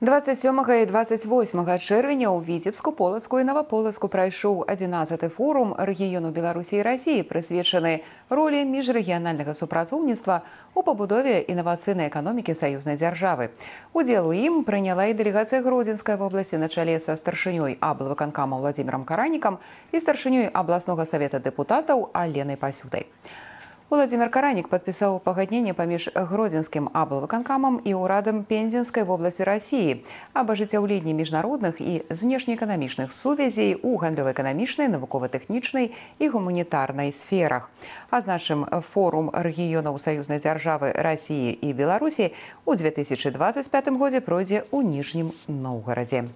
27 і 28 чэрвеня ў віцебску поласку і наваполаску прайшоў 11 форум рэгіёну беларусі і рассіі прысвечаны ролі міжрэгіянальнага супрацоўніцтва у пабудове інавацыйнай эканомікі саюзнай дзяржавы удзел у ім прыняла і дэлегацыя гродзенскай вобласці на чале са старшынёй аблвыканкама владимиром каранікам і старшынёй абласнога савета дэпутатаў аленай Пасюдой. Владимир Каранік падпісаў помеж паміж гродзенскім и і Пензенской пензенскай вобласці рассіі аб ажыццяўленні міжнародных и внешнеэкономичных сувязей у гандлёва-эканамічнай, навукова-тэхнічнай і гуманітарнай сферах. Азначым форум рэгіёнаў саюзнай державы России и Беларуси ў 2025 году пройдзе у нижнем Новгороде.